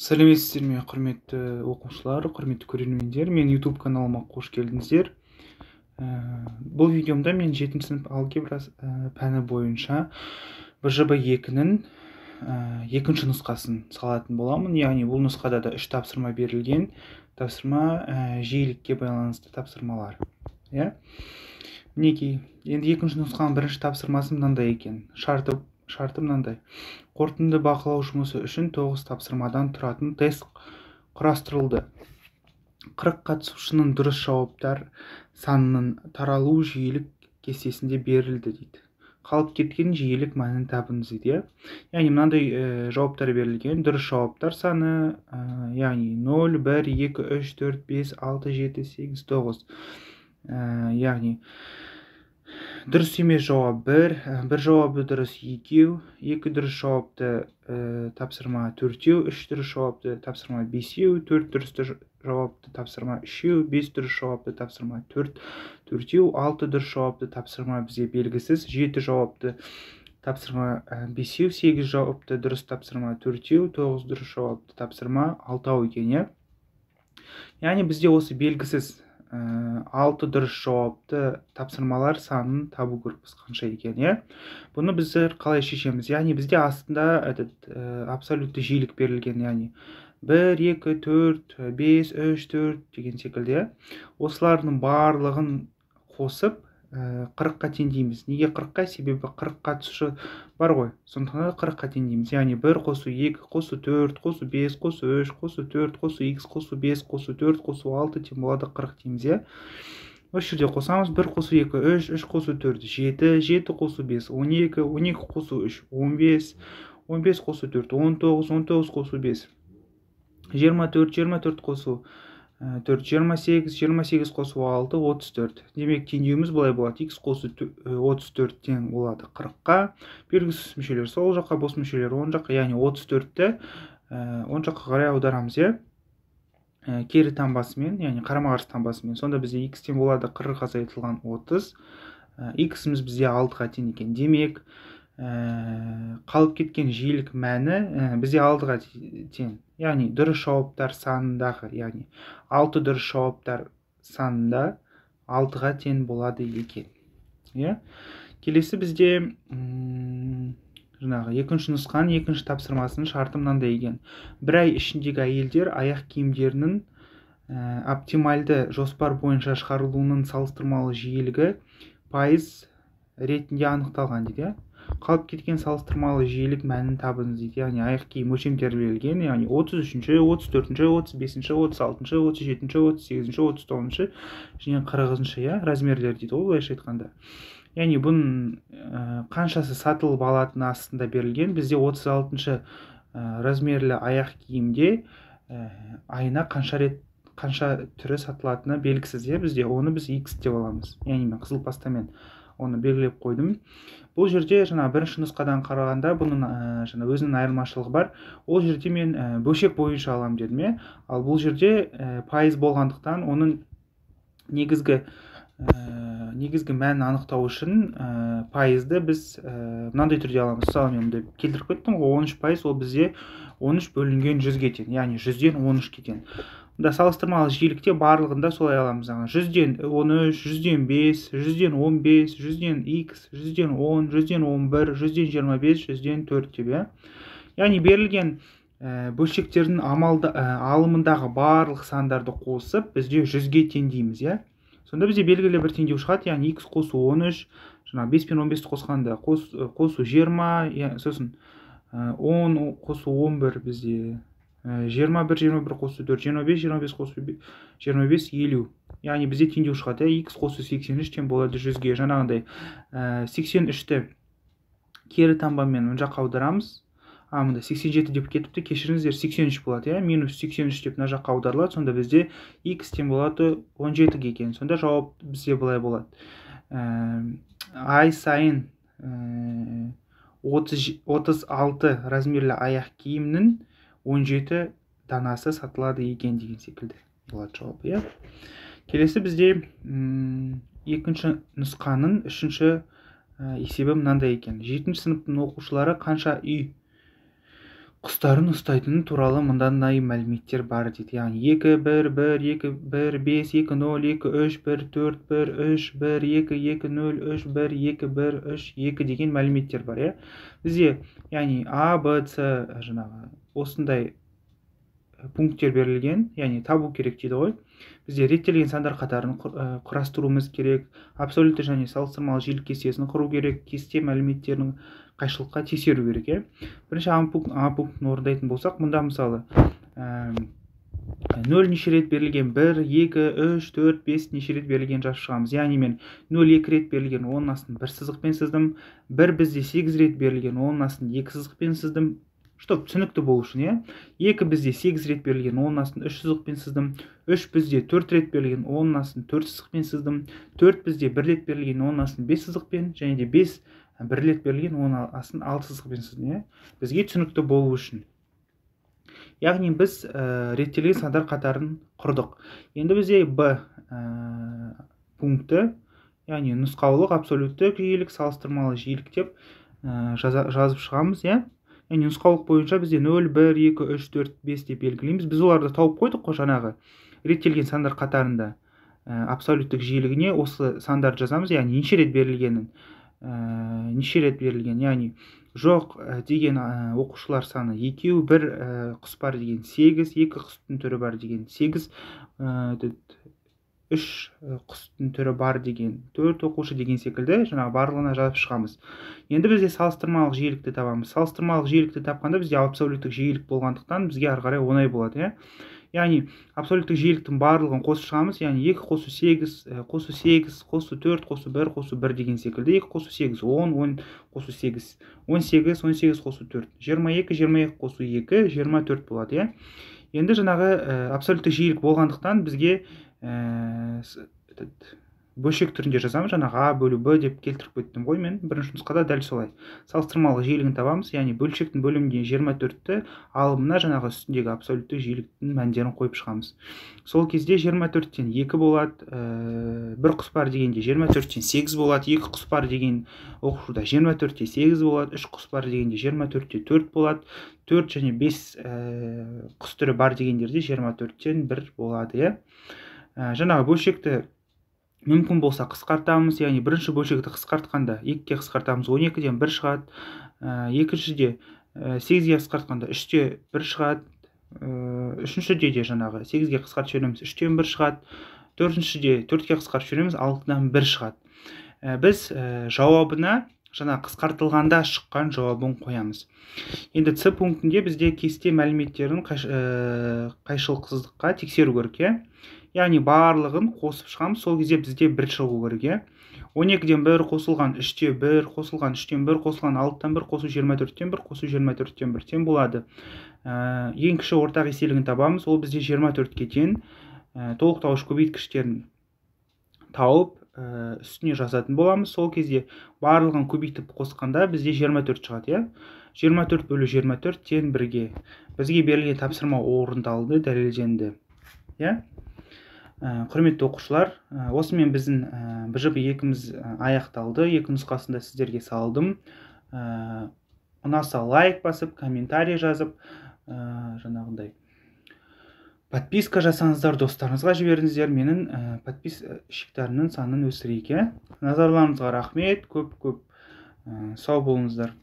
сәлеметсіздер ме құрметті оқушылар құрметті көрермендер мен YouTube каналыма қош келдіңіздер ә, бұл видеомда мен жетінші сынып алгебра ә, пәні бойынша бжб екінің ә, екінші нұсқасын салатын боламын яғни бұл нұсқада да үш тапсырма берілген тапсырма ә, жиілікке байланысты тапсырмалар иә мінекей енді екінші нұсқаның бірінші тапсырмасы мынандай екен шарты шарты мынандай қорытынды бақылау жұмысы үшін тоғыз тапсырмадан тұратын тест құрастырылды қырық қатысушының дұрыс жауаптар санының таралу жиілік кестесінде берілді дейді қалып кеткен жиілік мәнін табыңыз дейді иә яғни мынандай ә, жауаптар берілген дұрыс жауаптар саны ә, яғни нөл бір екі үш төрт бес алты жеті сегіз тоғыз э, яғни дұрыс емес жауап бір бір жауабы дұрыс екеу екі дұрыс жауапты ә, тапсырма төртеу үш дұрыс жауапты тапсырма бесеу төрт дұрыс жауапты тапсырма үшеу бес дұрыс жауапты тапсырма төрт төртеу алты дұрыс жауапты тапсырма бізге белгісіз жеті жауапты тапсырма бесеу сегіз жауапты дұрыс тапсырма төртеу тоғыз дұрыс жауапты тапсырма алтау екен иә яғни бізде осы белгісіз Э, алты дұрыс жауапты тапсырмалар санын табу керекпіз қанша екен иә бұны біздер қалай шешеміз яғни бізде астында этот э, абсолютті жиілік берілген яғни бір екі төрт бес үш төрт деген секілді иә осылардың барлығын қосып 40-қа э, тең дейміз неге 40-қа себебі 40 қатысушы бар ғой сондықтан да 40-қа тең дейміз яғни 1 қосу 2 қосу 4 қосу 5 қосу 3 қосу 4 қосу x қосу 5 қосу 4 қосу 6 тең болады 40 дейміз иә осы жерде қосамыз 1 қосу 2 3 3 қосу 4 7 7 қосу 5 12 12 қосу 3 15 15 қосу 4 19 19 қосу 5 24 24 қосу 4 28 28 қосу 6 34 демек теңдеуіміз былай болады x қосу 34-тен э, болады 40-қа белгісіз мүшелер сол жаққа бос мүшелер оң жаққа яғни 34-ті э, оң жаққа қарай аударамыз иә э, кері таңбасымен яғни қарама қарсы мен. сонда бізде x-тен болады 40 азайтылған 30 x-іміз бізде 6-ға тең екен демек қалып кеткен жиілік мәні бізде 6 тең яғни дұрыс жауаптар санындағы яғни алты дұрыс жауаптар санында алтыға тең болады екен иә келесі бізде жаңағы екінші нұсқаның екінші тапсырмасының шарты мынандай екен бір ай ішіндегі әйелдер аяқ киімдерінің ә, оптимальды жоспар бойынша шығарылуының салыстырмалы жиілігі пайыз ретінде анықталған дейді иә? қалып кеткен салыстырмалы жиілік мәнін табыңыз дейді яғни аяқ киім өлшемдері берілген яғни отыз үшінші отыз төртінші отыз бесінші отыз алтыншы отыз жетінші отыз сегізінші отыз тоғызыншы және қырқыншы иә размерлер дейді ғой былайша айтқанда яғни бұның э, қаншасы сатылып алатыны астында берілген бізде отыз алтыншы э, размерлі аяқ киімде ә, айына қанша рет қанша түрі сатылатыны белгісіз иә бізде оны біз икс деп аламыз яғни мен қызыл пастамен оны белгілеп қойдым бұл жерде жаңа бірінші нұсқадан қарағанда бұның ә, өзінің айырмашылығы бар ол жерде мен ә, бөлшек бойынша аламын дедім иә ал бұл жерде ә, пайыз болғандықтан оның негізгі ә, негізгі мәнін анықтау үшін ә, пайызды біз ә, мынандай түрде аламыз мысалы мен келтіріп кеттім ғой он үш пайыз ол бізде он үш бөлінген жүзге тең яғни жүзден он үшке тең да салыстырмалы жиілікте барлығында солай аламыз аға жүзден он үш жүзден бес жүзден он бес жүзден икс жүзден он жүзден он бір жүзден жиырма бес жүзден төрт деп иә яғни берілген ә, бөлшектердің амалды ә, алымындағы барлық сандарды қосып бізде жүзге дейміз иә сонда бізде белгілі бір теңдеу шығады яғни икс қосу он үш жаңағы бес пен он бесті қосқанда қос, қосу жиырма иә, сосын ә, он қосу он бір бізде жиырма бір жиырма бір қосу төрт жиырма бес жиырма бес қосу жиырма бес елу яғни бізде теңдеу шығады иә х қосу сексен үш тең болады жүзге жаңағындай ә, сексен үшті кері таңбамен мына жаққа аударамыз а мында сексен жеті деп кетіпті кешіріңіздер сексен үш болады иә минус сексен үш деп мына жаққа аударылады сонда бізде х тең болады он жетіге екен сонда жауап бізде былай болады ә, ай сайын ә, отыз алты размерлі аяқ киімнің он жеті данасы сатылады екен деген секілді болады жауап иә келесі бізде ұм, екінші нұсқаның үшінші ә, есебі мынандай екен жетінші сыныптың оқушылары қанша үй құстарын ұстайтыны туралы мынандай мәліметтер бар дейді яғни екі бір бір екі бір бес екі нөл екі үш бір төрт бір үш бір екі екі нөл үш бір екі бір үш екі деген мәліметтер бар иә бізде яғни а б с жаңағы осындай э, пункттер берілген яғни табу керек дейді ғой бізде реттелген сандар қатарын э, құрастыруымыз керек абсолютті және салыстырмалы жиілік кестесін құру керек кесте мәліметтерін қайшылыққа тексеру керек иә бірінші а пункт а пунктін орындайтын болсақ мұнда мысалы нөл неше рет берілген бір екі үш төрт бес неше рет берілген жазып шығамыз яғни мен нөл екі рет берілген оның астын бір сызықпен сыздым бір бізде сегіз рет берілген оның астын екі сызықпен сыздым чтобы түсінікті болу үшін иә екі бізде сегіз рет берілген оның астын үш сызықпен сыздым үш бізде төрт рет берілген оның астын төрт сызықпен сыздым төрт бізде бір рет берілген оның астын бес сызықпен және де бес бір рет берілген оның астын алты сызықпен сыздым иә бізге түсінікті болу үшін яғни біз ә, реттелген сандар қатарын құрдық енді бізде б ә, пункті яғни нұсқаулық абсолютті жиілік салыстырмалы жиілік деп ә, жаза, жазып шығамыз иә яғни нұсқаулық бойынша бізде нөл бір екі үш төрт бес деп белгілейміз біз оларды тауып қойдық қой жаңағы реттелген сандар қатарында ә, абсолюттік жиілігіне осы сандарды жазамыз яғни неше рет берілгенін ә, неше рет берілген яғни жоқ э, деген ә, оқушылар саны екеу бір ә, құс бар деген сегіз екі құстың түрі бар деген сегіз ә, үш құстың түрі бар деген төрт оқушы деген секілді жаңағы барлығына жазып шығамыз енді бізде салыстырмалық жиілікті табамыз салыстырмалық жиілікті тапқанда бізде абсолюттік жиілік болғандықтан бізге ары қарай оңай болады иә яғни абсолюттік жиіліктің барлығын қосып шығамыз яғни екі қосу сегіз қосу сегіз қосу төрт қосу бір қосу бір деген секілді екі қосу сегіз он он қосу сегіз он сегіз он сегіз қосу төрт жиырма екі жиырма екі қосу екі жиырма төрт болады иә енді жаңағы ә, абсолюттік жиілік болғандықтан бізге Э, этот бөлшек түрінде жазамыз жаңағы а бөлу б деп келтіріп кеттім ғой мен бірінші нұсқада дәл солай салыстырмалы жиілігін табамыз яғни бөлшектің бөлімінде жиырма төртті ал мына жаңағы үстіндегі абсолюттік жиіліктің мәндерін қойып шығамыз сол кезде жиырма төрттен екі болады ә, бір құспар дегенде жиырма төрттен сегіз болады екі құспар деген оқушыда жиырма төртте сегіз болады үш құспар дегенде жиырма төртте төрт болады төрт және бес ә, құс түрі бар дегендерде жиырма төрттен бір болады иә ә, жаңағы бөлшекті мүмкін болса қысқартамыз яғни бірінші бөлшекті қысқартқанда екіге қысқартамыз он екіден бір шығады ә, екіншіде ә, сегізге қысқартқанда үште бір шығады ә, үшіншіде де жаңағы сегізге қысқартып жібереміз үштен бір шығады төртіншіде төртке қысқартып жібереміз алтыдан бір шығады ә, біз ә, жауабына жаңа қысқартылғанда шыққан жауабын қоямыз енді c пунктінде бізде кесте мәліметтерін ә, қайшылықсыздыққа тексеру керек иә яғни барлығын қосып шығамыз сол кезде бізде бір шығу керек иә он екіден бір қосылған үште бір қосылған үштен бір қосылған алтыдан бір қосу жиырма төрттен бір қосу жиырма төрттен бір тең болады ә, ең кіші ортақ еселігін табамыз ол бізде жиырма төртке тең ә, толықтауыш көбейткіштерін тауып ә, үстіне жазатын боламыз сол кезде барлығын көбейтіп қосқанда бізде жиырма төрт шығады иә жиырма төрт бөлу жиырма төрт тең бірге бізге берілген тапсырма орындалды дәлелденді иә Э, құрметті оқушылар э, осымен біздің ә, бжп екіміз аяқталды екі нұсқасын сіздерге салдым ә, ұнаса лайк басып комментарий жазып ә, жаңағындай подписка жасаңыздар достарыңызға жіберіңіздер менің ә, подписчиктарымның санын өсірейік иә назарларыңызға рахмет көп көп сау болыңыздар